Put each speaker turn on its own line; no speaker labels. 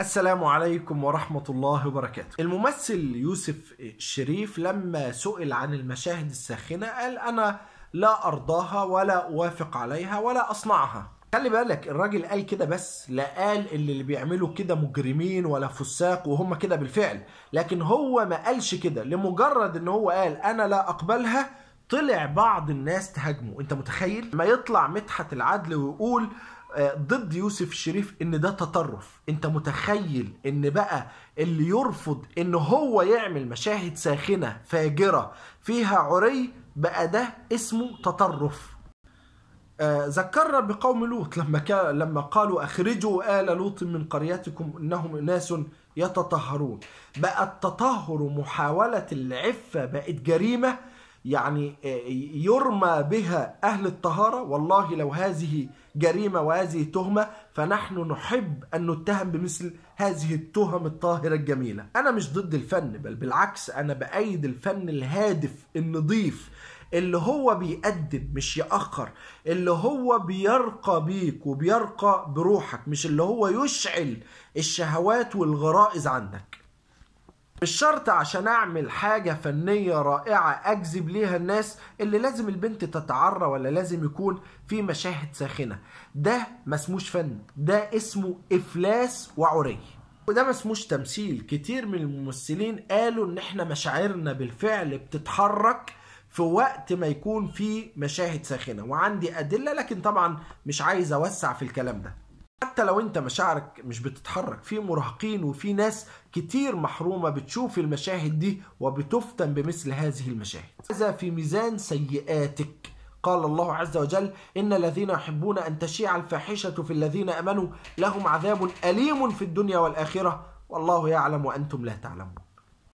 السلام عليكم ورحمة الله وبركاته الممثل يوسف الشريف لما سئل عن المشاهد الساخنة قال أنا لا أرضاها ولا أوافق عليها ولا أصنعها خلي بالك الراجل قال كده بس لا قال اللي, اللي بيعملوا كده مجرمين ولا فساق وهم كده بالفعل لكن هو ما قالش كده لمجرد ان هو قال انا لا اقبلها طلع بعض الناس تهاجمه انت متخيل ما يطلع مدحت العدل ويقول آه، ضد يوسف الشريف ان ده تطرف انت متخيل ان بقى اللي يرفض ان هو يعمل مشاهد ساخنه فاجره فيها عري بقى ده اسمه تطرف آه، ذكرنا بقوم لوط لما كان لما قالوا اخرجوا ال لوط من قريتكم انهم ناس يتطهرون بقى التطهر محاوله العفه بقت جريمه يعني آه، يرمى بها أهل الطهارة والله لو هذه جريمة وهذه تهمة فنحن نحب أن نتهم بمثل هذه التهم الطاهرة الجميلة أنا مش ضد الفن بل بالعكس أنا بأيد الفن الهادف النظيف اللي هو بيقدم مش يأخر اللي هو بيرقى بيك وبيرقى بروحك مش اللي هو يشعل الشهوات والغرائز عندك مش شرط عشان اعمل حاجة فنية رائعة اجذب ليها الناس اللي لازم البنت تتعرى ولا لازم يكون في مشاهد ساخنة ده ما اسموش فن ده اسمه افلاس وعري وده ما اسموش تمثيل كتير من الممثلين قالوا ان احنا مشاعرنا بالفعل بتتحرك في وقت ما يكون في مشاهد ساخنة وعندي ادلة لكن طبعا مش عايز اوسع في الكلام ده حتى لو انت مشاعرك مش بتتحرك في مراهقين وفي ناس كتير محرومة بتشوف المشاهد دي وبتفتن بمثل هذه المشاهد هذا في ميزان سيئاتك قال الله عز وجل إن الذين يحبون أن تشيع الفاحشة في الذين أمنوا لهم عذاب أليم في الدنيا والآخرة والله يعلم وأنتم لا تعلمون